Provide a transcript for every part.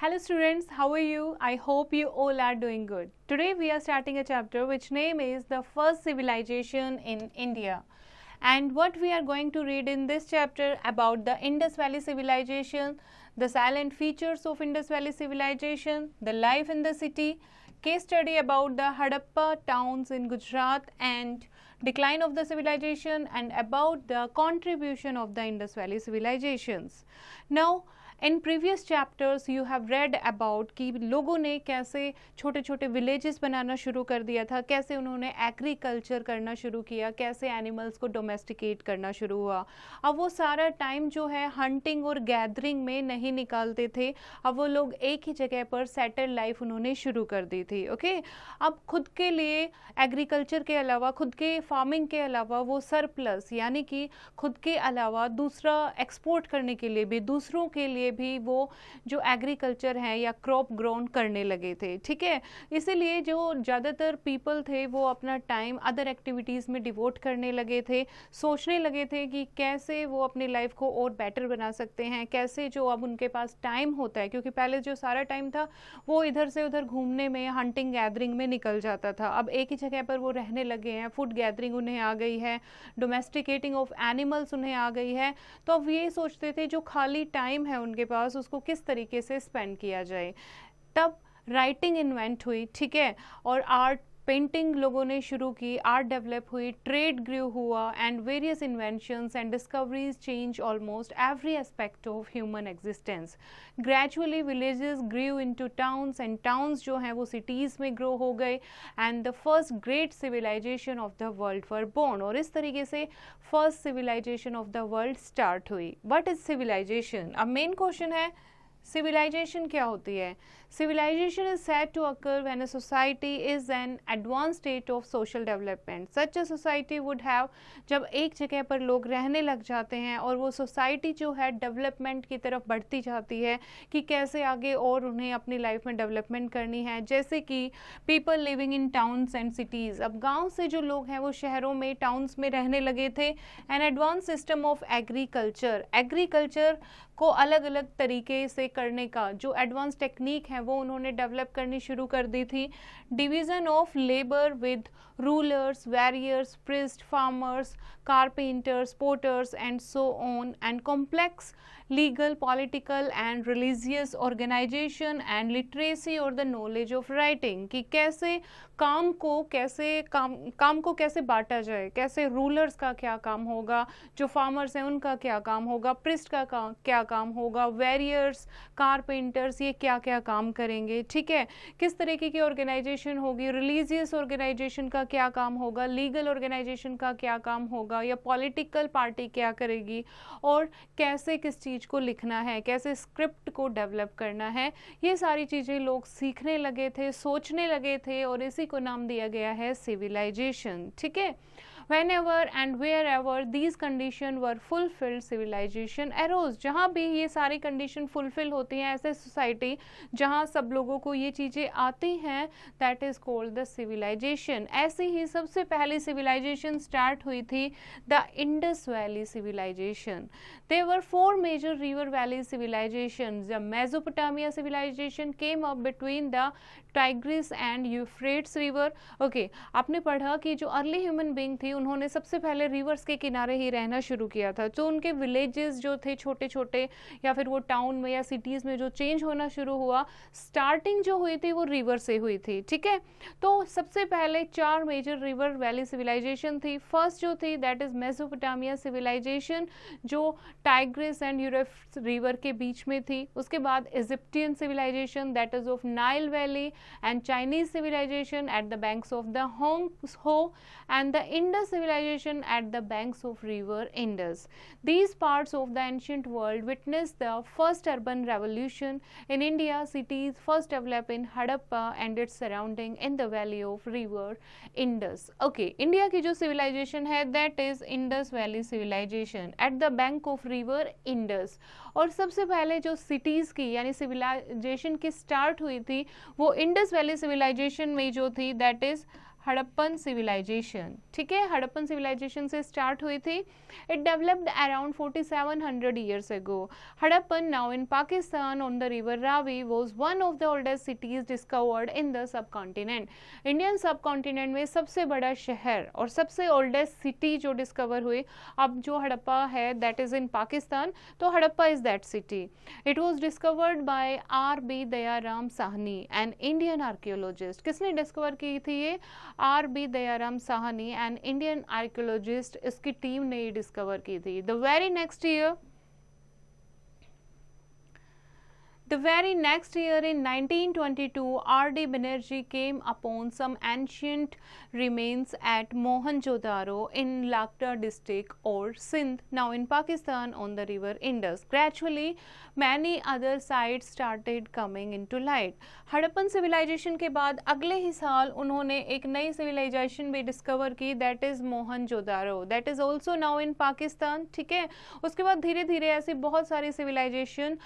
Hello students, how are you? I hope you all are doing good. Today we are starting a chapter which name is the first civilization in India. And what we are going to read in this chapter about the Indus Valley civilization, the silent features of Indus Valley civilization, the life in the city, case study about the Harappa towns in Gujarat and decline of the civilization and about the contribution of the Indus Valley civilizations. Now, in previous chapters you have read about कि लोगों ने कैसे छोटे छोटे villages बनाना शुरू कर दिया था कैसे उन्होंने एग्रीकल्चर करना शुरू किया कैसे एनिमल्स को डोमेस्टिकेट करना शुरू हुआ अब वो सारा टाइम जो है हंटिंग और गैदरिंग में नहीं निकालते थे अब वो लोग एक ही जगह पर सेटल लाइफ उन्होंने शुरू कर दी थी ओके अब खुद के लिए एग्रीकल्चर के अलावा खुद के फार्मिंग के अलावा वो सरप्लस यानी कि खुद के अलावा दूसरा एक्सपोर्ट करने के लिए भी दूसरों के लिए लिए भी वो जो एग्रीकल्चर है या क्रॉप ग्रोन करने लगे थे ठीक है इसीलिए जो ज़्यादातर पीपल थे वो अपना टाइम अदर एक्टिविटीज़ में डिवोट करने लगे थे सोचने लगे थे कि कैसे वो अपनी लाइफ को और बेटर बना सकते हैं कैसे जो अब उनके पास टाइम होता है क्योंकि पहले जो सारा टाइम था वो इधर से उधर घूमने में हंटिंग गैदरिंग में निकल जाता था अब एक ही जगह पर वो रहने लगे हैं फूड गैदरिंग उन्हें आ गई है डोमेस्टिकेटिंग ऑफ एनिमल्स उन्हें आ गई है तो अब ये सोचते थे जो खाली टाइम है उनके उनके पास उसको किस तरीके से स्पेंड किया जाए तब राइटिंग इन्वेंट हुई ठीक है और आर्ट पेंटिंग लोगों ने शुरू की आर्ट डेवलप हुई ट्रेड ग्रो हुआ and various inventions and discoveries change almost every aspect of human existence gradually villages grow into towns and towns जो हैं वो सिटीज़ में ग्रो हो गए and the first great civilization of the world for born और इस तरीके से first civilization of the world start हुई वट इज़ सिविलाइजेशन अब मेन क्वेश्चन है सिविलाइजेशन क्या होती है Civilization is said to occur when a society is an advanced state of social development. Such a society would have जब एक जगह पर लोग रहने लग जाते हैं और वो सोसाइटी जो है डेवलपमेंट की तरफ बढ़ती जाती है कि कैसे आगे और उन्हें अपनी लाइफ में डेवलपमेंट करनी है जैसे कि people living in towns and cities अब गांव से जो लोग हैं वो शहरों में टाउन्स में रहने लगे थे an advance system of agriculture agriculture को अलग अलग तरीके से करने का जो एडवांस टेक्निक है वो उन्होंने डेवलप करनी शुरू कर दी थी division of labour with rulers, warriors, priests, farmers, carpenters, porters and so on and complex legal, political and religious organization and literacy or the knowledge of writing ki kaise काम को कैसे काम काम को कैसे बांटा जाए कैसे रूलर्स का क्या काम होगा जो फार्मर्स हैं उनका क्या काम होगा प्रिस्ट का काम क्या काम होगा वेरियर्स कारपेंटर्स ये क्या क्या काम करेंगे ठीक है किस तरीके की ऑर्गेनाइजेशन होगी रिलीजियस ऑर्गेनाइजेशन का क्या काम होगा लीगल ऑर्गेनाइजेशन का क्या काम होगा या पॉलिटिकल पार्टी क्या करेगी और कैसे किस चीज़ को लिखना है कैसे स्क्रिप्ट को डेवलप करना है ये सारी चीज़ें लोग सीखने लगे थे सोचने लगे थे और इसी को नाम दिया गया है सिविलाइजेशन ठीक है whenever and wherever these condition were fulfilled civilization arose जहाँ भी ये सारी condition fulfill होती हैं ऐसे society जहाँ सब लोगों को ये चीज़ें आती हैं that is called the civilization ऐसी ही सबसे पहली civilization start हुई थी the Indus Valley civilization there were four major river valley civilizations the Mesopotamia civilization came up between the Tigris and Euphrates river okay आपने पढ़ा कि जो अर्ली ह्यूमन बींग थी उन्होंने सबसे पहले रिवर्स के किनारे ही रहना शुरू किया था तो उनके विलेजेस जो थे छोटे छोटे या फिर वो टाउन में या सिटीज़ में जो चेंज होना शुरू हुआ स्टार्टिंग जो हुई थी वो रिवर से हुई थी ठीक है तो सबसे पहले चार मेजर रिवर वैली सिविलाइजेशन थी फर्स्ट जो थी दैट इज़ मेजोपटामिया सिविलाइजेशन जो टाइग्रिस एंड यूरेफ्स रिवर के बीच में थी उसके बाद Egyptian civilization that is of Nile valley and Chinese civilization at the banks of the Hong Ho and the Indus civilization at the banks of river Indus. These parts of the ancient world witnessed the first urban revolution. In India, cities first developed in Harappa and its surrounding in the valley of river Indus. Okay, India की civilization है that is Indus Valley civilization at the bank of river Indus. और सबसे पहले जो cities की यानी civilization की start हुई थी वो इंड इंडस वैली सिविलाइजेशन में जो थी दैट इज हड़प्पन सिविलाइजेशन ठीक है हड़प्पन सिविलाइजेशन से स्टार्ट हुई थी it developed around 4700 years ago Harappan now in Pakistan on the river Ravi was one of the oldest cities discovered in the subcontinent Indian subcontinent में सबसे बड़ा शहर और सबसे ओल्डेस्ट सिटी जो डिस्कवर हुई अब जो हड़प्पा है दैट इज़ इन पाकिस्तान तो Harappa is that city it was discovered by R B Daya Ram Sahni an Indian archaeologist किसने डिस्कवर की थी ये R B Dayaram Sahni and Indian archaeologist इसकी टीम ने ये डिस्कवर की थी the very next year The very next year in 1922, R.D. Banerjee came upon some ancient remains at Mohenjo-daro in Lakda district or Sindh, now in Pakistan on the river Indus. Gradually, many other sites started coming into light. Harappan civilization के बाद अगले ही साल उन्होंने एक नई civilisation भी discover की that is Mohenjodaro that is also now in Pakistan ठीक है उसके बाद धीरे धीरे ऐसी बहुत सारी सिविलाइजेशन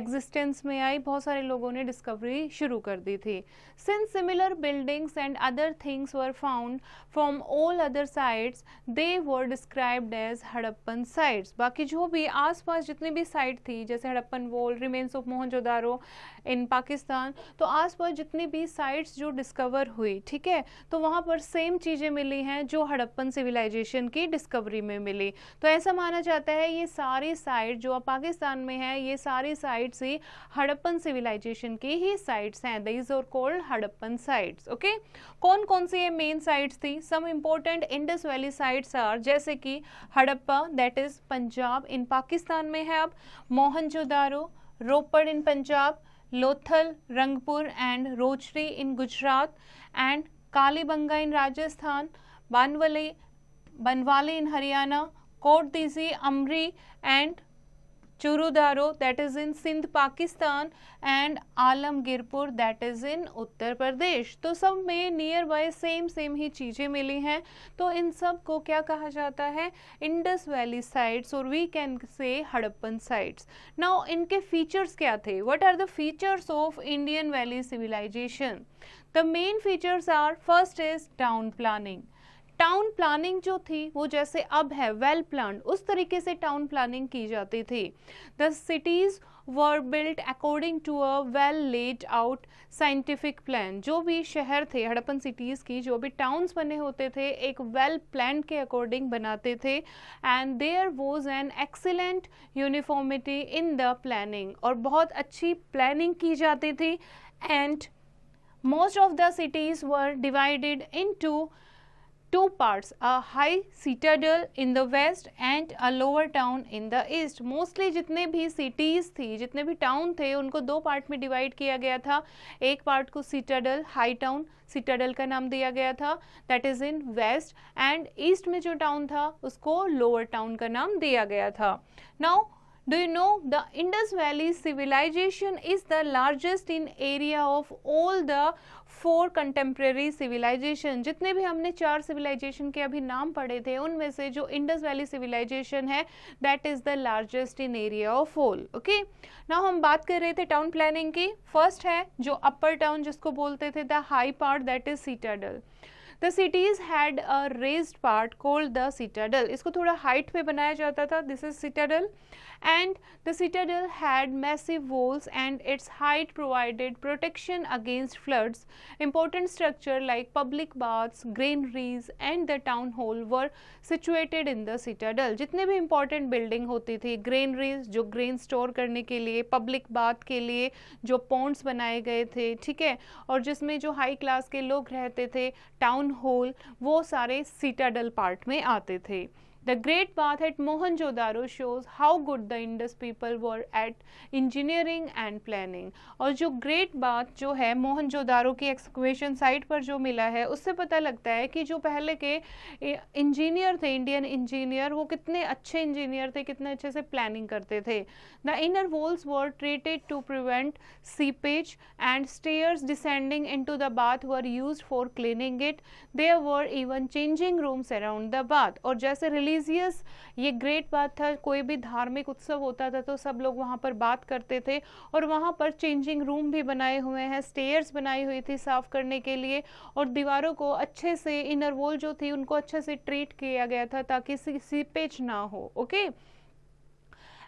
एग्जिस्टेंस में में आई बहुत सारे लोगों ने डिस्कवरी शुरू कर दी थी since similar buildings and other things were found from all other sites they were described as Harappan sites बाकी जो भी आसपास जितनी भी साइट थी जैसे Harappan wall remains of Mohenjodaro in Pakistan तो आस पास जितनी भी साइट्स जो डिस्कवर हुई ठीक है तो वहाँ पर सेम चीज़ें मिली हैं जो हड़प्पन सिविलाइजेशन की डिस्कवरी में मिली तो ऐसा माना जाता है ये सारी साइट जो अब पाकिस्तान में है ये सारी साइट्स ही हड़प्पन सिविलाइजेशन की ही साइट्स हैं दईज और कोल्ड हड़प्पन साइट्स ओके कौन कौन सी ये मेन साइट्स थी some important Indus valley sites are जैसे कि Harappa that is Punjab in Pakistan में है अब Mohenjodaro Ropar in Punjab Lothal, Rangpur and Rochri in Gujarat and Kalibanga in Rajasthan, Banwale, Banwale in Haryana, Kot Dizi, Amri and Chanhudaro that is in Sindh Pakistan and Alamgirpur that is in Uttar Pradesh तो सब में nearby same same ही चीज़ें मिली हैं तो इन सब को क्या कहा जाता है इंडस वैली साइट्स और we can say Harappan sites now इनके फीचर्स क्या थे what are the features of Indian valley civilization the main features are first is town planning town planning जो थी वो जैसे अब है वेल प्लान उस तरीके से टाउन प्लानिंग की जाती थी the cities were built according to a well laid out scientific plan जो भी शहर थे हड़प्पन सिटीज़ की जो भी टाउन्स बने होते थे एक वेल प्लान के अकॉर्डिंग बनाते थे and there was an excellent uniformity in the planning और बहुत अच्छी प्लानिंग की जाती थी and most of the cities were divided into two parts a high citadel in the west and a lower town in the east mostly जितने भी cities थी जितने भी town थे उनको दो part में divide किया गया था एक part को citadel high town citadel का नाम दिया गया था that is in west and east में जो town था उसको lower town का नाम दिया गया था now Do you know the Indus Valley civilization is the largest in area of all the four contemporary civilization जितने भी हमने चार सिविलाइजेशन के अभी नाम पढ़े थे उनमें से जो इंडस वैली सिविलाइजेशन है that is the largest in area of whole okay ना हम बात कर रहे थे टाउन प्लानिंग की फर्स्ट है जो अपर टाउन जिसको बोलते थे the high part that is citadel the cities had a raised part called the citadel इसको थोड़ा हाइट पे बनाया जाता था this is citadel and the citadel had massive walls and its height provided protection against floods. Important structure like public baths, granaries and the town hall were situated in the citadel. jitne bhi important building hoti thi granaries jo grain store karne ke liye public bath ke liye jo ponds banaye gaye the theek hai aur jisme jo high class ke log rehte the town hall wo sare citadel part mein aate the The Great Bath at Mohenjo-daro shows how good the Indus people were at engineering and planning. और जो Great Bath जो है Mohenjo-daro की equation site पर जो मिला है उससे पता लगता है कि जो पहले के इंजीनियर थे इंडियन इंजीनियर वो कितने अच्छे इंजीनियर थे कितने अच्छे से प्लानिंग करते थे the inner walls were treated to prevent seepage and stairs descending into the bath used use for cleaning it were even even changing around around the और जैसे रिलीजियस ये ग्रेट बात था कोई भी धार्मिक उत्सव होता था तो सब लोग वहाँ पर बात करते थे और वहाँ पर चेंजिंग रूम भी बनाए हुए हैं स्टेयर्स बनाई हुई थी साफ़ करने के लिए और दीवारों को अच्छे से इनर वॉल जो थी उनको अच्छे से ट्रीट किया गया था ताकि सीपेज ना हो okay okay?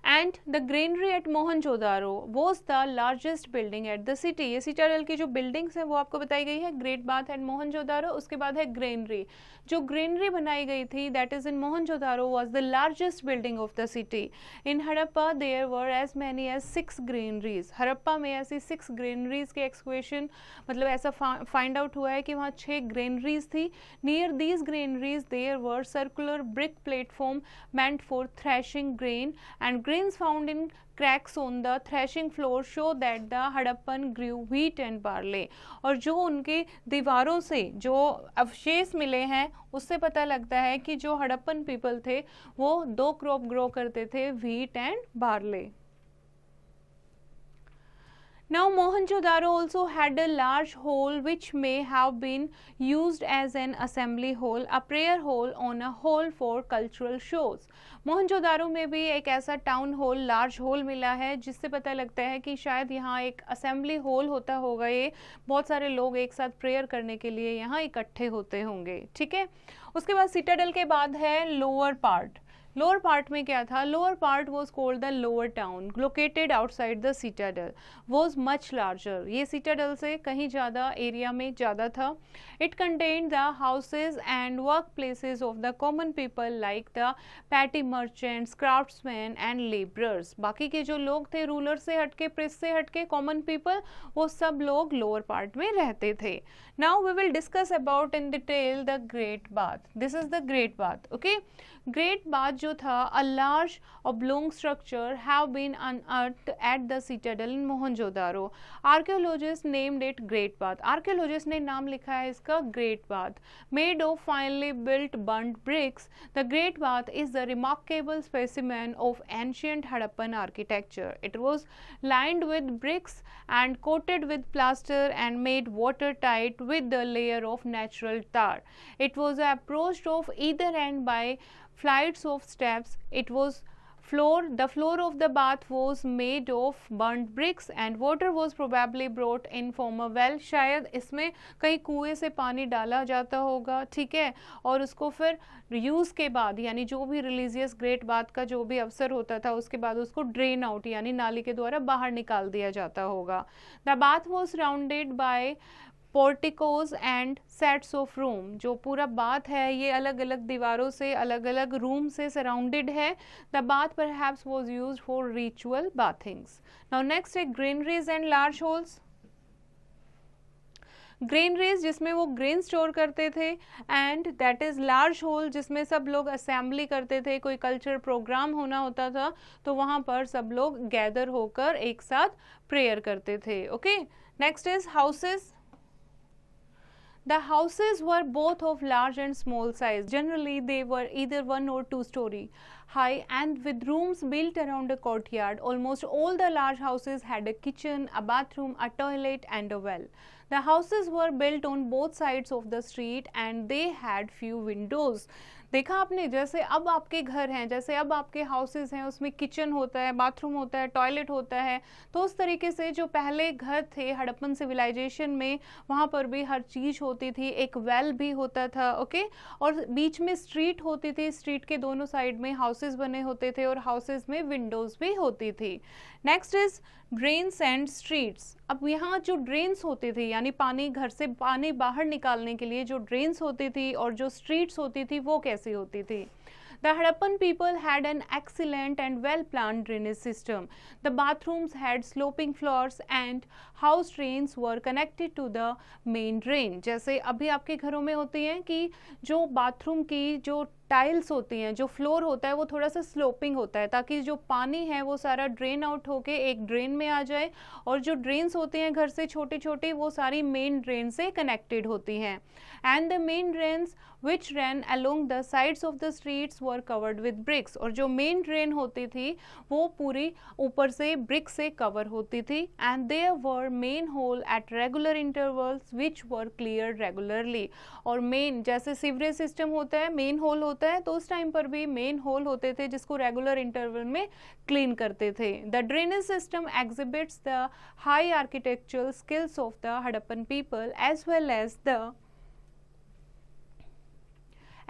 And the granary at Mohenjodaro was the largest building at the city ये सिटाडल की जो बिल्डिंग्स हैं वो आपको बताई गई है ग्रेट बाथ एंड जोदारो उसके बाद है ग्रेनरी जो ग्रीनरी बनाई गई थी that is in Mohenjodaro was the largest building of the city in Harappa there were as many as six granaries Harappa में ऐसी सिक्स ग्रीनरीज के एक्सक्वेशन मतलब ऐसा फाइंड आउट हुआ है कि वहाँ छः ग्रेनरीज थी near these granaries there were circular brick platform meant for threshing grain and grains found in cracks on the threshing floor show that the Harappan grew wheat and barley और जो उनके दीवारों से जो अवशेष मिले हैं उससे पता लगता है कि जो हड़प्पन पीपल थे वो दो क्रॉप ग्रो करते थे wheat and barley. Now Mohenjo-daro also had a large hall which may have been used as an assembly hall, a prayer hall on a hall for cultural shows. Mohenjo-daro में भी एक ऐसा town hall large hall mila hai jisse pata lagta hai ki shayad यहाँ ek assembly hall hota hoga ye बहुत sare log ek साथ prayer करने ke liye यहाँ इकट्ठे होते होंगे ठीक है uske baad citadel ke baad hai lower part lower part में क्या था lower part was called the lower town located outside the citadel was much larger ये सीटाडल से कहीं ज़्यादा एरिया में ज़्यादा था it contain the houses and work places of the common people like the petty merchants craftsmen and labourers बाकी के जो लोग थे रूलर से हटके प्रेस से हटके कॉमन पीपल वो सब लोग लोअर पार्ट में रहते थे now we will discuss about in detail the great bath this is the great bath okay great bath a large oblong structure have been unearthed at the citadel in Mohenjo-daro. Archaeologists named it Great Bath. Archaeologists ने नाम लिखा Great Bath. Made of finely built burnt bricks, the Great Bath is the remarkable specimen of ancient Harappan architecture. It was lined with bricks and coated with plaster and made watertight with a layer of natural tar. It was approached of either end by flights of steps. It was floor the floor of the bath was made of burnt bricks and water was probably brought in from a well शायद इसमें कहीं कुएं से पानी डाला जाता होगा ठीक है और उसको फिर यूज़ के बाद यानी जो भी रिलीजियस ग्रेट बात का जो भी अवसर होता था उसके बाद उसको ड्रेन आउट यानी नाली के द्वारा बाहर निकाल दिया जाता होगा the bath was rounded by porticoes and sets of room जो पूरा बात है ये अलग अलग दीवारों से अलग अलग रूम से सराउंडेड है the bath perhaps was use for ritual bathings now next है granaries and large holes grain जिसमें वो ग्रेन स्टोर करते थे and that is large hole जिसमें सब लोग असेंबली करते थे कोई कल्चर प्रोग्राम होना होता था तो वहाँ पर सब लोग गैदर होकर एक साथ प्रेयर करते थे okay next is houses The houses were both of large and small size. Generally, they were either one or two story high and with rooms built around a courtyard. Almost all the large houses had a kitchen, a bathroom, a toilet and a well. The houses were built on both sides of the street and they had few windows. देखा आपने जैसे अब आपके घर हैं जैसे अब आपके हाउसेज हैं उसमें किचन होता है बाथरूम होता है टॉयलेट होता है तो उस तरीके से जो पहले घर थे हड़प्पन सिविलाइजेशन में वहाँ पर भी हर चीज़ होती थी एक वेल भी होता था ओके और बीच में स्ट्रीट होती थी स्ट्रीट के दोनों साइड में हाउसेज बने होते थे और हाउसेज में विंडोज़ भी होती थी next is drains and streets अब यहाँ जो ड्रेन्स होते थे यानी पानी घर से पानी बाहर निकालने के लिए जो ड्रेन्स होती थी और जो स्ट्रीट्स होती थी वो कैसी होती थी The Harappan people had an excellent and well-planned drainage system. The bathrooms had sloping floors and house drains were connected to the main drain. जैसे अभी आपके घरों में होती हैं कि जो बाथरूम की जो टाइल्स होती हैं जो फ्लोर होता है वो थोड़ा सा स्लोपिंग होता है ताकि जो पानी है वो सारा ड्रेन आउट होके एक ड्रेन में आ जाए और जो ड्रेन्स होते हैं घर से छोटे छोटे वो सारी मेन ड्रेन से कनेक्टेड होती हैं and the main drains which ran along the sides of the streets were covered with bricks और जो मेन ट्रेन होती थी वो पूरी ऊपर से ब्रिक से कवर होती थी and there were manhole at regular intervals which were clear regularly और मेन जैसे सीवरेज सिस्टम होता है मेन होल होता है तो उस टाइम पर भी मेन होल होते थे जिसको रेगुलर इंटरवल में क्लीन करते थे the drainage system exhibits the high architectural skills of the Harappan people as well as the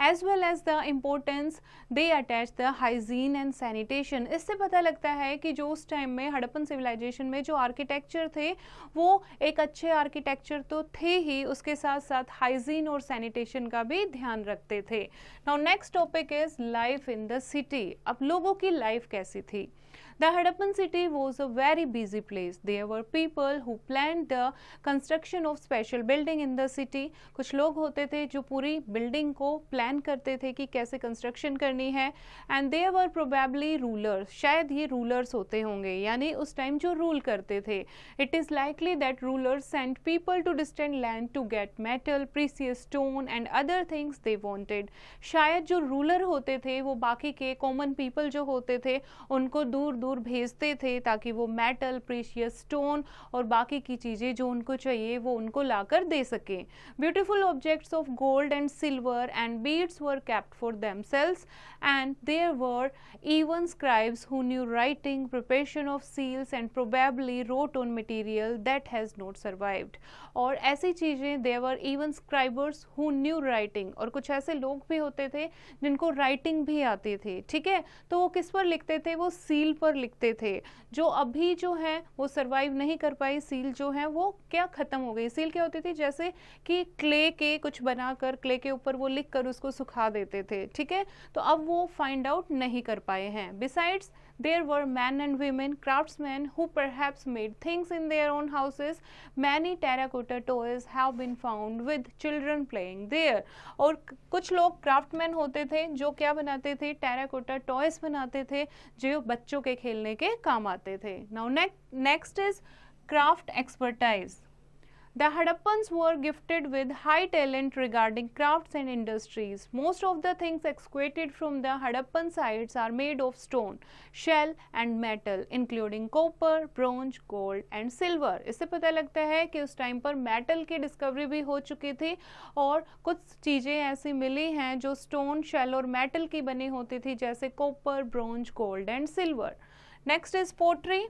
as well as the importance they attach the hygiene and sanitation इससे पता लगता है कि जो उस टाइम में हड़प्पन सिविलाइजेशन में जो आर्किटेक्चर थे वो एक अच्छे आर्किटेक्चर तो थे ही उसके साथ साथ हाइजीन और सैनिटेशन का भी ध्यान रखते थे now next topic is life in the city अब लोगों की लाइफ कैसी थी The Hadappan city was a very busy place. There were people who planned the construction of special building in the city. कुछ लोग होते थे जो पूरी बिल्डिंग को प्लान करते थे कि कैसे कंस्ट्रक्शन करनी है and there were probably rulers शायद ये रूलर्स होते होंगे यानी उस टाइम जो रूल करते थे it is likely that rulers sent people to distant land to get metal precious stone and other things they wanted शायद जो रूलर होते थे वो बाकी के कॉमन पीपल जो होते थे उनको दूर दूर भेजते थे ताकि वो मेटल प्रीशियस स्टोन और बाकी की चीज़ें जो उनको चाहिए वो उनको लाकर दे सकें beautiful objects of gold and silver and beads were kept for them sales and there were even scribes who knew writing preparation of seals and probably wrote on material that has not survived और ऐसी चीज़ें there were even scribers who knew writing और कुछ ऐसे लोग भी होते थे जिनको राइटिंग भी आती थी ठीक है तो वो किस पर लिखते थे वो सील पर पर लिखते थे जो अभी जो है वो सर्वाइव नहीं कर पाई सील जो है वो क्या ख़त्म हो गई सील क्या होती थी जैसे कि क्ले के कुछ बनाकर क्ले के ऊपर वो लिख कर उसको सुखा देते थे ठीक है तो अब वो फाइंड आउट नहीं कर पाए हैं besides There were men and women craftsmen who perhaps made things in their own houses. Many terracotta toys have been found with children playing there. aur kuch log craftsmen hote the jo kya banate the terracotta toys banate the jo bachcho ke khelne ke kaam aate the now next next is craft expertise The Hadappans were gifted with high talent regarding crafts and industries. Most of the things excavated from the Hadappan sites are made of stone, shell and metal, including copper, bronze, gold and silver. इससे पता लगता है कि उस time पर metal की discovery भी हो चुकी थी और कुछ चीज़ें ऐसी मिली हैं जो स्टोन शेल और मेटल की बनी होती थी जैसे copper bronze gold and silver Next is pottery.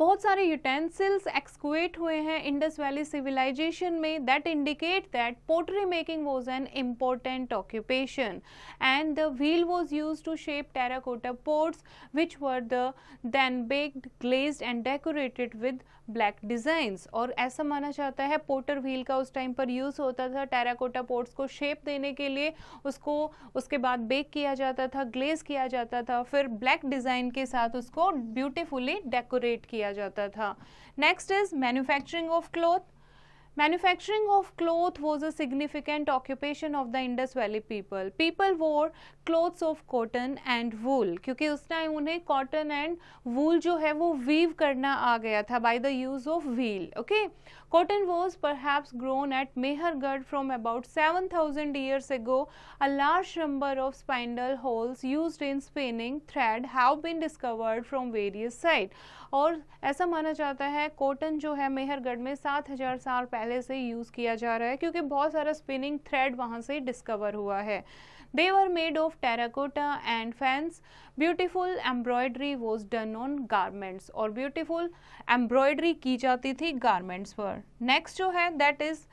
बहुत सारे यूटेंसिल्स एक्सकुएट हुए हैं इंडस वैली सिविलाइजेशन में that indicate that pottery making was an important occupation and the wheel was use to shape terracotta pots which were the then baked glazed and decorated with black designs और ऐसा माना जाता है Potter wheel का उस time पर use होता था टेराकोटा पोर्ट्स को शेप देने के लिए उसको उसके बाद बेक किया जाता था ग्लेज किया जाता था फिर ब्लैक डिज़ाइन के साथ उसको ब्यूटीफुली डेकोरेट किया किया जाता था next is manufacturing of cloth manufacturing of cloth was a significant occupation of the Indus valley people people wore clothes of cotton and wool क्योंकि उस टाइम उन्हें कॉटन एंड वूल जो है वो वीव करना आ गया था by the use of wheel okay Cotton was perhaps grown at Mehergarh from about 7000 years ago. A large number of spindle holes used in spinning thread have been discovered from various sites. और ऐसा माना जाता है cotton जो है मेहरगढ़ में 7000 साल पहले से यूज़ किया जा रहा है क्योंकि बहुत सारा स्पिनिंग थ्रेड वहाँ से डिस्कवर हुआ है They were made of terracotta and fans. Beautiful embroidery was done on garments और beautiful embroidery की जाती थी garments पर Next जो है that is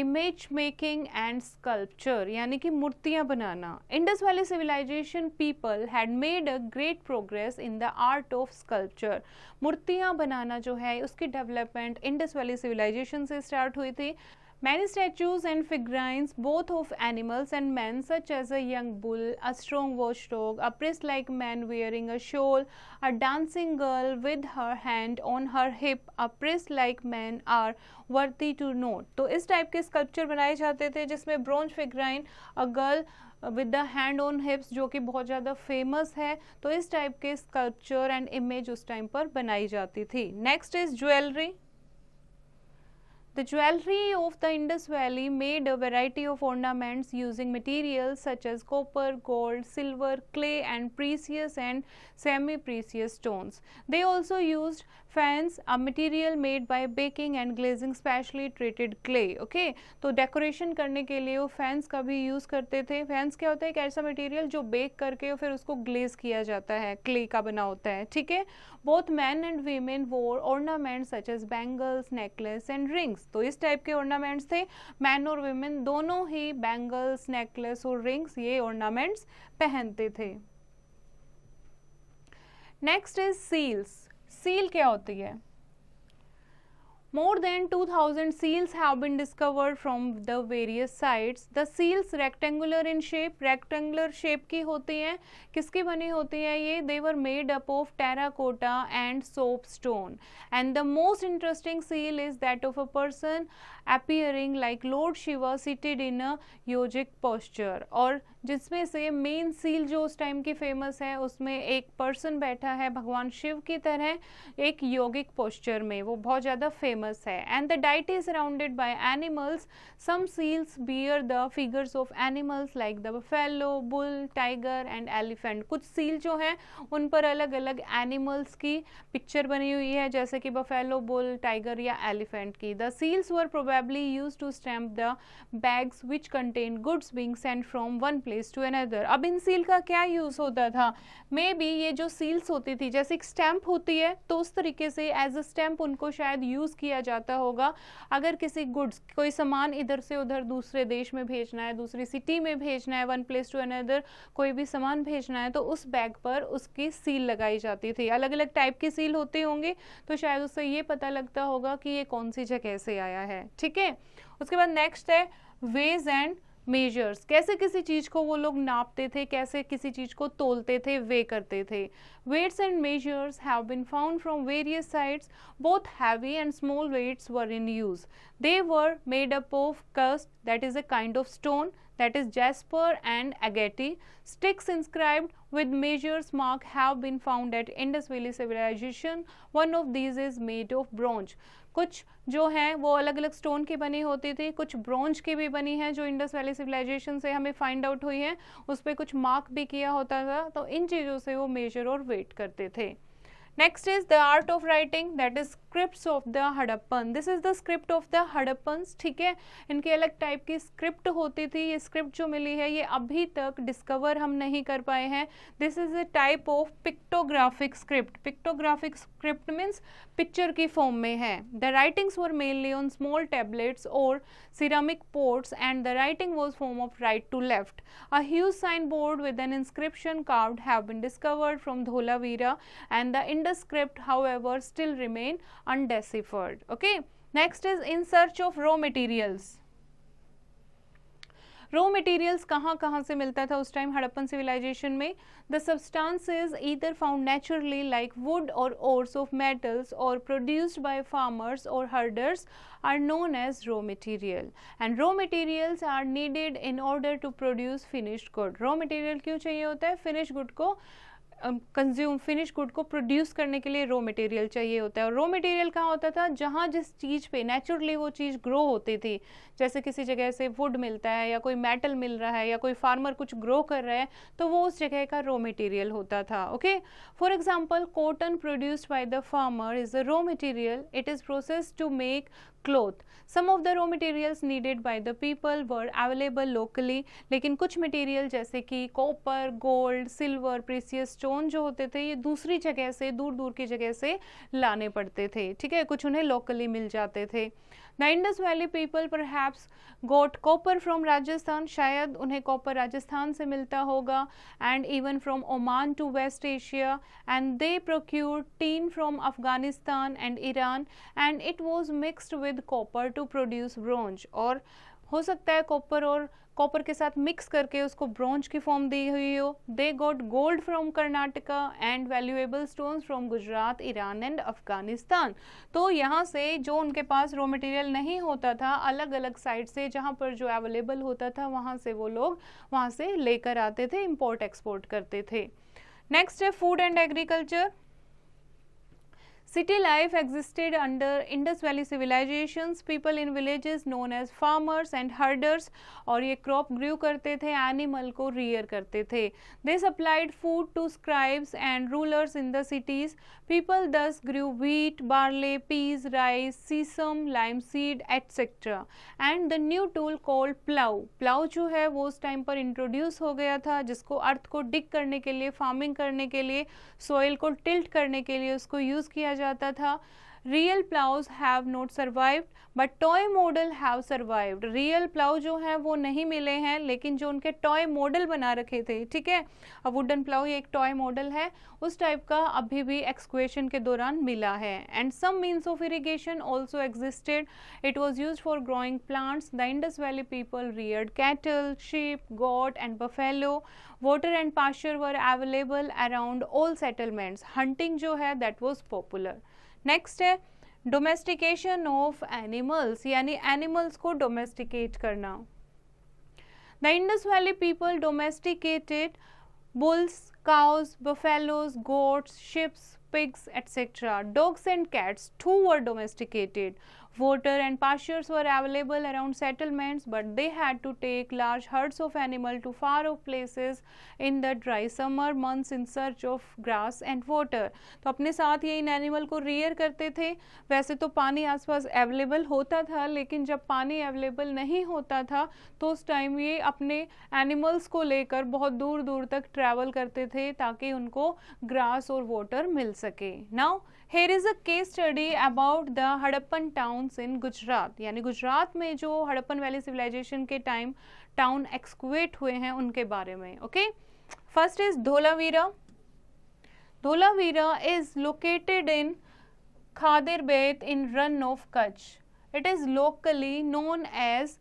image making and sculpture यानी कि मूर्तियाँ बनाना Indus valley civilization people had made a great progress in the art of sculpture मूर्तियाँ बनाना जो है उसकी डेवलपमेंट इंडस वैली सिविलाइजेशन से स्टार्ट हुई थी Many statues and figurines, both of animals and men, such as a young bull, a strong watchdog, a priest like man wearing a shawl, a dancing girl with her hand on her hip, a priest like man, are worthy to note. तो इस type के sculpture बनाए जाते थे जिसमें bronze figurine a girl with the hand on hips जो कि बहुत ज़्यादा फेमस है तो इस टाइप के स्कल्पचर एंड इमेज उस टाइम पर बनाई जाती थी next is jewellery The jewelry of the Indus Valley made a variety of ornaments using materials such as copper, gold, silver, clay and precious and semi-precious stones. They also used fans, a material made by baking and glazing specially treated clay. Okay, तो decoration करने के लिए वो fans का भी use करते थे Fans क्या होता है एक ऐसा material जो bake करके और फिर उसको glaze किया जाता है clay का बना होता है ठीक है Both men and women wore ornaments such as bangles, necklace and rings. Rings तो इस टाइप के ऑर्नामेंट्स थे मैन और वुमेन दोनों ही बैंगल्स नेकलेस और रिंग्स ये ऑर्नामेंट्स पहनते थे नेक्स्ट इज सील्स सील क्या होती है More than 2000 seals have been discovered from the various sites. The seals rectangular in shape, rectangular shape की होती हैं bani बनी होती Ye They were made up of terracotta and soapstone. And the most interesting seal is that of a person appearing like lord Shiva seated in a yogic और जिसमें से main seal जो उस टाइम की famous है उसमें एक person बैठा है भगवान शिव की तरह एक योगिक पोस्चर में वो बहुत ज़्यादा फेमस है and the deity is surrounded by animals some seals bear the figures of animals like the fellow bull tiger and elephant कुछ सील जो हैं उन पर अलग अलग एनिमल्स की पिक्चर बनी हुई है जैसे कि बफेलो बुल टाइगर या एलिफेंट की the seals were provide probably used to stamp the bags which contain goods being sent from one place to another अब इन सील का क्या यूज़ होता था मे बी ये जो सील्स होती थी जैसे एक स्टैम्प होती है तो उस तरीके से एज अ स्टैम्प उनको शायद यूज़ किया जाता होगा अगर किसी गुड्स कोई सामान इधर से उधर दूसरे देश में भेजना है दूसरी सिटी में भेजना है वन प्लेस टू अनदर कोई भी सामान भेजना है तो उस बैग पर उसकी सील लगाई जाती थी अलग अलग टाइप की सील होते होंगे तो शायद उससे ये पता लगता होगा कि ये कौन सी जगह से आया है ठीक है उसके बाद नेक्स्ट है वेज एंड मेजर्स कैसे किसी चीज़ को वो लोग नापते थे कैसे किसी चीज़ को तोलते थे वे करते थे weights and measures have been found from various sites both heavy and small weights were in use they were made up of कस्ट that is a kind of stone that is jasper and agate sticks inscribe with measures mark have been found at Indus valley civilization one of these is made of bronze कुछ जो हैं वो अलग अलग stone के बने होते थे कुछ ब्रॉन्ज के भी बनी हैं जो इंडस वैली सिविलाइजेशन से हमें फाइंड आउट हुई है उस पर कुछ मार्क भी किया होता था तो इन चीज़ों से वो मेजर और वेट करते थे next is the art of writing that is script of the Harappan this is the script of the Harappan ठीक है इनकी अलग टाइप की स्क्रिप्ट होती थी ये स्क्रिप्ट जो मिली है ये अभी तक डिस्कवर हम नहीं कर पाए हैं this is a type of pictographic script pictographic script means picture की फॉर्म में है the writings were mainly on small tablets और ceramic pots and the writing was form of right to left as sign board with an inscription carved have been discovered from Dholavira and the manuscript however still remain undeciphered okay next is in search of raw materials raw materials kahan kahan se milta tha us time harappan civilization mein the substances either found naturally like wood or ores of metals or produced by farmers or herders are known as raw material and raw materials are needed in order to produce finished good raw material kyun chahiye hota hai finished good ko consume finish good को produce करने के लिए raw material चाहिए होता है और raw material कहाँ होता था जहाँ जिस चीज़ पे नेचुरली वो चीज़ ग्रो होती थी जैसे किसी जगह से वुड मिलता है या कोई मेटल मिल रहा है या कोई फार्मर कुछ ग्रो कर रहा है तो वो उस जगह का रॉ मटेरियल होता था okay for example cotton produced by the farmer is a raw material it is process to make cloth some of the raw materials needed by the people were available locally लेकिन कुछ material जैसे कि copper gold silver precious stone जो होते थे ये दूसरी जगह से दूर दूर की जगह से लाने पड़ते थे ठीक है कुछ उन्हें लोकली मिल जाते थे The Indus Valley people perhaps got copper from Rajasthan, शायद उन्हें copper राजस्थान से मिलता होगा and even from Oman to West Asia and they procured tin from Afghanistan and Iran and it was mixed with copper to produce bronze और हो सकता है copper और कॉपर के साथ मिक्स करके उसको ब्रॉन्ज की फॉर्म दी हुई हो they got gold from Karnataka and valuable stones from Gujarat Iran and Afghanistan तो यहाँ से जो उनके पास रॉ मटेरियल नहीं होता था अलग अलग साइड से जहाँ पर जो अवेलेबल होता था वहाँ से वो लोग वहाँ से लेकर आते थे इम्पोर्ट एक्सपोर्ट करते थे नेक्स्ट है food and agriculture City life existed under Indus Valley civilizations. People in villages known as farmers and herders aur ye crop grew karte the animal ko rear karte the They supplied food to scribes and rulers in the cities. People thus grew wheat, barley, peas, rice, sesame, lime seed etc. And the new tool called plow. Plow jo hai wo us time par introduce ho gaya tha jisko earth ko dig karne ke liye farming karne ke liye soil ko tilt karne ke liye usko use kiya जाता था real ploughs have not survived but toy model have survived real plough जो हैं वो नहीं मिले हैं लेकिन जो उनके टॉय मॉडल बना रखे थे ठीक है वुडन प्लाउ एक टॉय मॉडल है उस टाइप का अभी भी एक्सक्वेशन के दौरान मिला है and some means of irrigation also existed it was use for growing plants the Indus valley people reared cattle sheep goat and buffalo water and pasture were available around all settlements hunting जो है that was popular next है domestication of animals यानी animals को domesticate करना the Indus valley people domesticated bulls cows buffaloes goats sheeps pigs etcetera dogs and cats too were domesticated Water and pastures were available around settlements, but they had to take large herds of animals to far off places in the dry summer months in search of grass and water. तो अपने साथ ये in animal को rear करते थे वैसे तो पानी आसपास अवेलेबल होता था लेकिन जब पानी अवेलेबल नहीं होता था तो उस टाइम ये अपने एनिमल्स को लेकर बहुत दूर दूर तक ट्रैवल करते थे ताकि उनको ग्रास और वाटर मिल सके now here is a case study about the Harappan towns in Gujarat यानी गुजरात में जो हड़प्पन वैली सिविलाइजेशन के टाइम टाउन एक्सक्वेट हुए हैं उनके बारे में okay first is Dholavira Dholavira is located in Khadir Bet in Rann of Kutch it is locally known as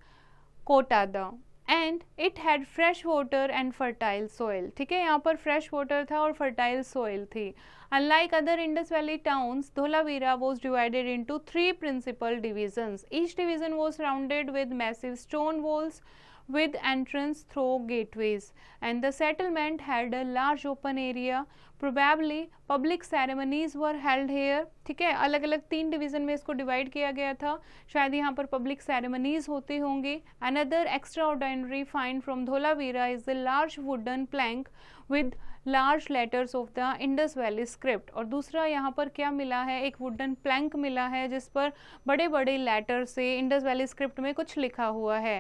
Kotada. And it had fresh water and fertile soil ठीक है यहाँ पर फ्रेश वाटर था और फर्टाइल सोइल थी unlike other Indus valley towns Dholavira was divided into three principal divisions each division was surrounded with massive stone walls with entrance through gateways and the settlement had a large open area probably public ceremonies were held here ठीक है अलग अलग तीन division में इसको divide किया गया था शायद यहाँ पर public ceremonies होते होंगे another extraordinary find from Dholavira is a large wooden plank with large letters of the Indus valley script और दूसरा यहाँ पर क्या मिला है एक वुडन प्लैंक मिला है जिस पर बड़े बड़े लेटर से इंडस वैली स्क्रिप्ट में कुछ लिखा हुआ है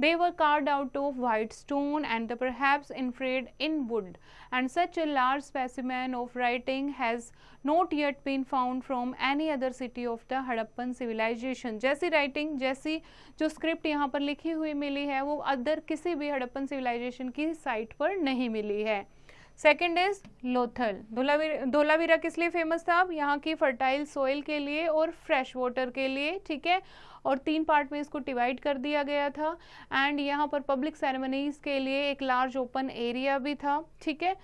they were carved out of white stone and the perhaps inlaid in wood and such a large specimen of writing has not yet been found from any other city of the Harappan civilization जैसी writing जैसी जो script यहाँ पर लिखी हुई मिली है वो other किसी भी हड़प्पन सिविलाइजेशन की साइट पर नहीं मिली है सेकेंड इज लोथल धोलावीरा धोलावीरा किस लिए फेमस था अब यहाँ की फर्टाइल सोइल के लिए और फ्रेश वाटर के लिए ठीक है और तीन पार्ट में इसको डिवाइड कर दिया गया था एंड यहाँ पर पब्लिक सेरेमनीज के लिए एक लार्ज ओपन एरिया भी था ठीक है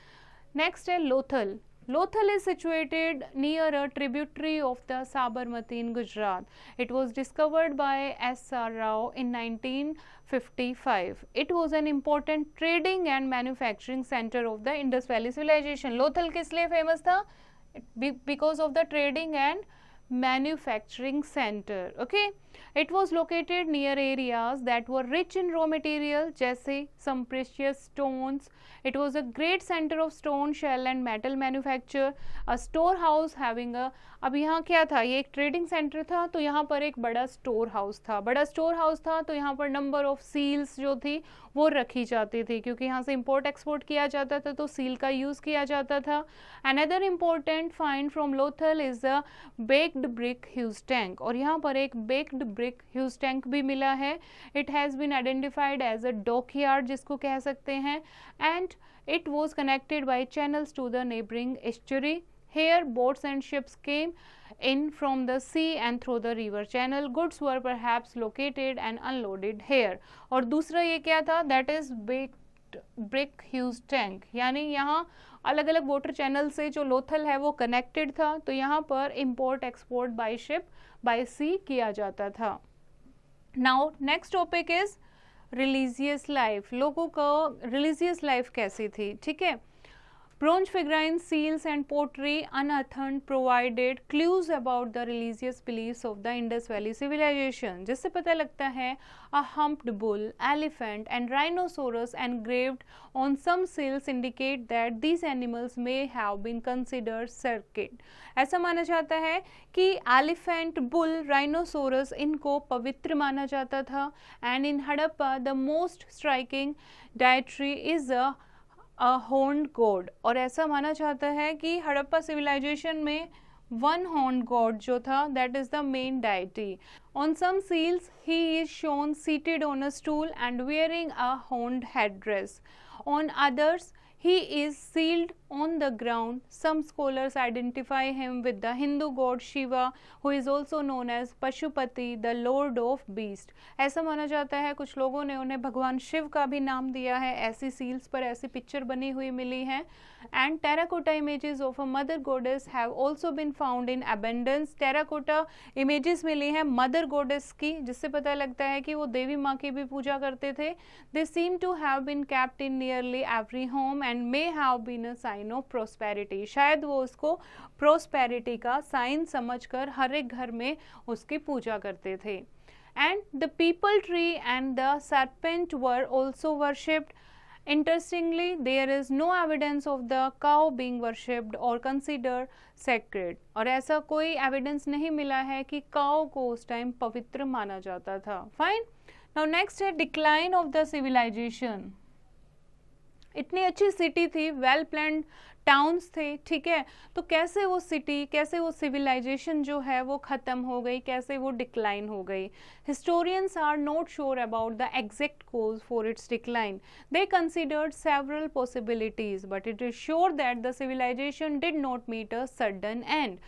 नेक्स्ट है Lothal Lothal is situated near a tributary of the Sabarmati in Gujarat. It was discovered by S. R. Rao in 1955. It was an important trading and manufacturing center of the Indus Valley civilization. Lothal is famous Because of the trading and manufacturing center. Okay. It was located near areas that were rich in raw material जैसे semiprecious stones it was a great centre of stone shell and metal manufacture a store house having a अब यहाँ क्या था ये एक trading centre था तो यहाँ पर एक बड़ा स्टोर हाउस था बड़ा स्टोर हाउस था तो यहाँ पर नंबर ऑफ सील्स जो थी वो रखी जाती थी क्योंकि यहाँ से इंपोर्ट एक्सपोर्ट किया जाता था तो सील का यूज़ किया जाता था another important find from Lothal is a baked brick huge tank और यहाँ पर एक बेक्ड ग्रीन्ड ब्रिक ह्यूज टैंक भी मिला है it has been identified as a dock yard जिसको कह सकते हैं and it was connected by channels to the neighbouring estuary here boats and ships came in from the sea and through the river channel goods were पर located and unloaded hair और दूसरा ये क्या था that is bake brick huge tank यानी यहाँ अलग अलग वोटर चैनल से जो लोथल है वो कनेक्टेड था तो यहाँ पर import export by ship by sea किया जाता था now next topic is religious life लोगों का रिलीजियस लाइफ कैसी थी ठीक है bronze figurine seals and pottery unearthed provided clues about the religious belief of the Indus valley civilization जिससे पता लगता है a humped bull elephant and rhinoceros graved on some seals indicate that these animals may have been consider sacred ऐसा माना जाता है कि elephant bull rhinoceros इनको पवित्र माना जाता था and in Harappa the most striking deity is a horn god और ऐसा माना जाता है कि हड़प्पा सिविलाइजेशन में वन हॉर्न गॉड जो था that is the main deity on some seals he is shown seated on a stool and wearing a horn head dress on others he is seated on the ground. Some scholars identify him with the Hindu god Shiva, who is also known as Pashupati, the Lord of Beast. ऐसा माना जाता है कुछ लोगों ने उन्हें भगवान शिव का भी नाम दिया है ऐसी सील्स पर ऐसी पिक्चर बनी हुई मिली हैं and terracotta images of a mother goddess have also been found in abundance terracotta images मिली हैं मदर गोडेस की जिससे पता लगता है कि वो देवी माँ की भी पूजा करते थे they seem to have been kept in nearly every home and may have been a sign sign of prosperity शायद वो उसको प्रोस्पेरिटी का साइन समझकर हर एक घर में उसकी पूजा करते थे and the peepal tree and the serpent were also worshipped Interestingly, there is no evidence of the cow being worshipped or considered sacred. और ऐसा कोई एविडेंस नहीं मिला है कि काओ को उस टाइम पवित्र माना जाता था फाइन नाउ नेक्स्ट है डिक्लाइन ऑफ द सिविलाइजेशन इतनी अच्छी सिटी थी वेल प्लान टाउन्स थे ठीक है तो कैसे वो सिटी कैसे वो सिविलाइजेशन जो है वो ख़त्म हो गई कैसे वो डिक्लाइन हो गई historians are not sure about the exact cause for its decline they considered several possibilities but it is sure that the civilization did not meet a sudden end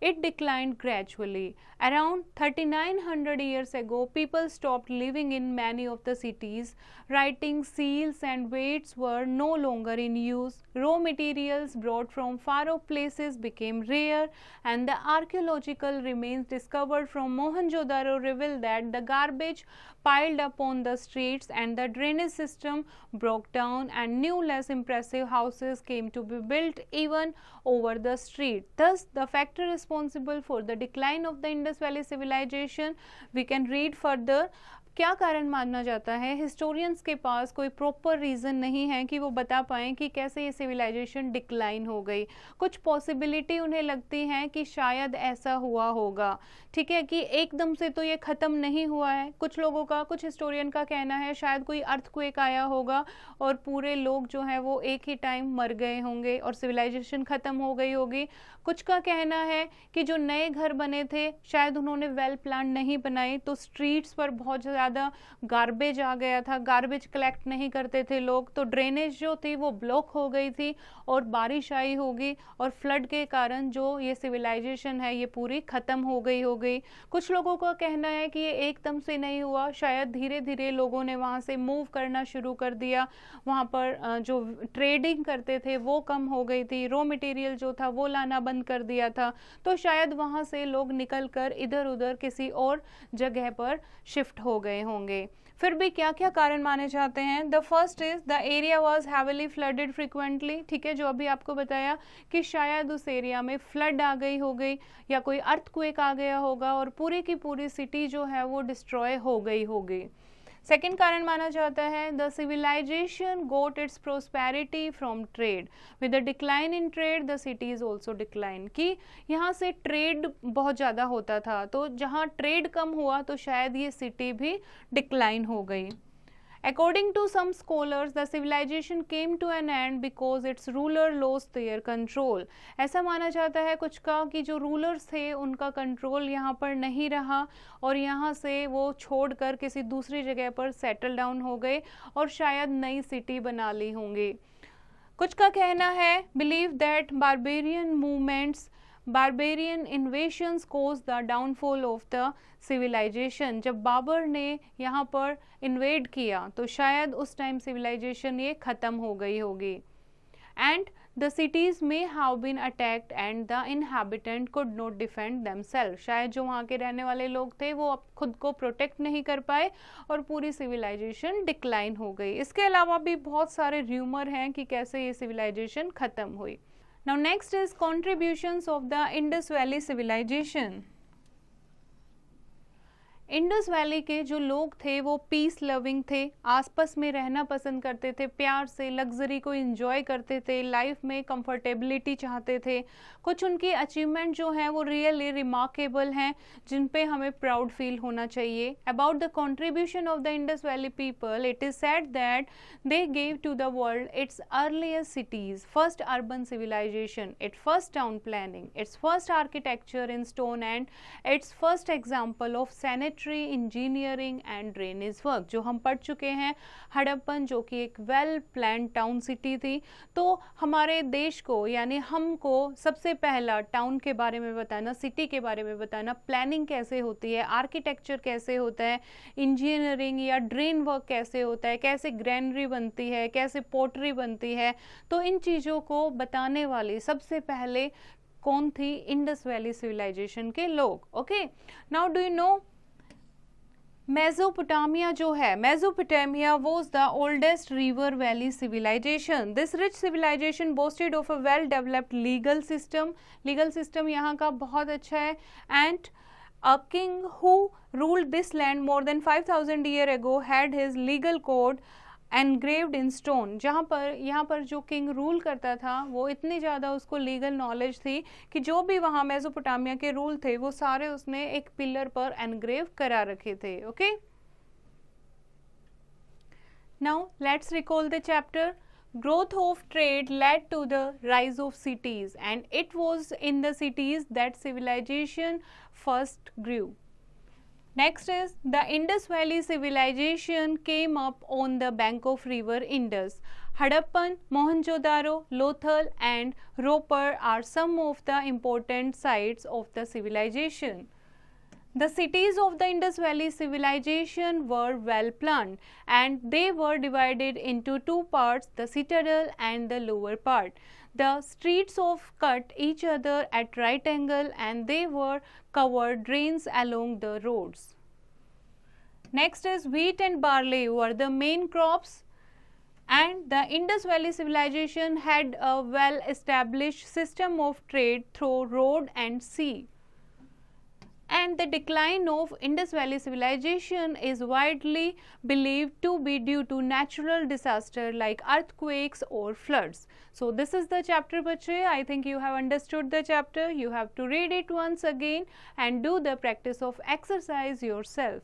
it declined gradually. Around 3900 years ago, people stopped living in many of the cities. Writing, seals and weights were no longer in use. Raw materials brought from far-off places became rare and the archaeological remains discovered from Mohenjo-daro reveal that the garbage piled up on the streets and the drainage system broke down and new less impressive houses came to be built even over the street. Thus, the factor responsible for the decline of the Indus Valley civilization we can read further क्या कारण माना जाता है historians के पास कोई proper reason नहीं है कि वो बता पाए कि कैसे ये सिविलाइजेशन डिक्लाइन हो गई कुछ पॉसिबिलिटी उन्हें लगती है कि शायद ऐसा हुआ होगा ठीक है कि एकदम से तो ये ख़त्म नहीं हुआ है कुछ लोगों का कुछ हिस्टोरियन का कहना है शायद कोई अर्थक्वेक आया होगा और पूरे लोग जो है वो एक ही टाइम मर गए होंगे और सिविलाइजेशन ख़त्म हो गई होगी कुछ का कहना है कि जो नए घर बने थे शायद उन्होंने वेल प्लान नहीं बनाए तो स्ट्रीट्स पर बहुत ज़्यादा ज़्यादा गार्बेज आ गया था गार्बेज कलेक्ट नहीं करते थे लोग तो ड्रेनेज जो थी वो ब्लॉक हो गई थी और बारिश आई होगी और फ्लड के कारण जो ये सिविलाइजेशन है ये पूरी ख़त्म हो गई हो गई कुछ लोगों का कहना है कि ये एकदम से नहीं हुआ शायद धीरे धीरे लोगों ने वहाँ से मूव करना शुरू कर दिया वहाँ पर जो ट्रेडिंग करते थे वो कम हो गई थी रॉ मटेरियल जो था वो लाना बंद कर दिया था तो शायद वहाँ से लोग निकल कर इधर उधर किसी और जगह पर शिफ्ट हो गए गए होंगे फिर भी क्या क्या कारण माने जाते हैं the first is the area was heavily flooded frequently ठीक है जो अभी आपको बताया कि शायद उस एरिया में फ्लड आ गई हो गई या कोई अर्थ आ गया होगा और पूरी की पूरी सिटी जो है वो डिस्ट्रॉय हो गई होगी सेकेंड कारण माना जाता है the civilization got its prosperity from trade with the decline in trade the city is also decline कि यहाँ से ट्रेड बहुत ज़्यादा होता था तो जहाँ ट्रेड कम हुआ तो शायद ये सिटी भी डिक्लाइन हो गई According to some scholars, the civilization came to an end because its ruler lost their control. ऐसा माना जाता है कुछ का कि जो rulers थे उनका control यहाँ पर नहीं रहा और यहाँ से वो छोड़ कर किसी दूसरी जगह पर settle down हो गए और शायद नई city बना ली होंगी कुछ का कहना है believe that barbarian movements barbarian invasions cause the downfall of the civilization जब बाबर ने यहाँ पर इन्वेड किया तो शायद उस टाइम सिविलाइजेशन ये ख़त्म हो गई होगी एंड द सिटीज़ में have been attacked and the inhabitant could not defend them self शायद जो वहाँ के रहने वाले लोग थे वो अब खुद को प्रोटेक्ट नहीं कर पाए और पूरी सिविलाइजेशन डिक्लाइन हो गई इसके अलावा भी बहुत सारे र्यूमर हैं कि कैसे ये सिविलाइजेशन ख़त्म हुई Now next is contributions of the Indus Valley civilization. Indus valley के जो लोग थे वो पीस लविंग थे आसपास में रहना पसंद करते थे प्यार से लग्जरी को इन्जॉय करते थे लाइफ में कंफर्टेबिलिटी चाहते थे कुछ उनकी अचीवमेंट जो हैं वो रियली रिमार्केबल हैं जिन पे हमें प्राउड फील होना चाहिए about the contribution of the Indus valley people it is said that they gave to the world its earliest cities first urban civilization its first town planning its first architecture in stone and its first example of sanit sanitary engineering and drainage work जो हम पढ़ चुके हैं हड़प्पन जो कि एक well plan town city थी तो हमारे देश को यानी हमको सबसे पहला टाउन के बारे में बताना सिटी के बारे में बताना प्लानिंग कैसे होती है आर्किटेक्चर कैसे होता है इंजीनियरिंग या ड्रेन वर्क कैसे होता है कैसे ग्रैनरी बनती है कैसे पोट्री बनती है तो इन चीज़ों को बताने वाली सबसे पहले कौन थी इंडस वैली सिविलाइजेशन के लोग okay now do you know Mesopotamia जो है Mesopotamia was the oldest river valley civilization this rich civilization boasted of a well developed legal system legal system यहाँ का बहुत अच्छा है and a who who ruled this land more than 5000 year ago had his legal code engraved in stone जहाँ पर यहाँ पर जो किंग रूल करता था वो इतनी ज़्यादा उसको लीगल नॉलेज थी कि जो भी वहाँ मेजोपोटामिया के रूल थे वो सारे उसने एक पिलर पर एनग्रेव करा रखे थे okay now let's recall the chapter growth of trade led to the rise of cities and it was in cities that civilization first grew Next is the Indus Valley civilization came up on the bank of river Indus. Harappan, Mohenjo-daro, Lothal and Roper are some of the important sites of the civilization. The cities of the Indus Valley civilization were well planned and they were divided into two parts, the citadel and the lower part. The streets of cut each other at right angle and they were covered drains along the roads. Next is wheat and barley were the main crops and the Indus Valley civilization had a well established system of trade through road and sea and the decline of Indus Valley civilization is widely believed to be due to natural disaster like earthquakes or floods. So this is the chapter Bache. I think you have understood the chapter. You have to read it once again and do the practice of exercise yourself.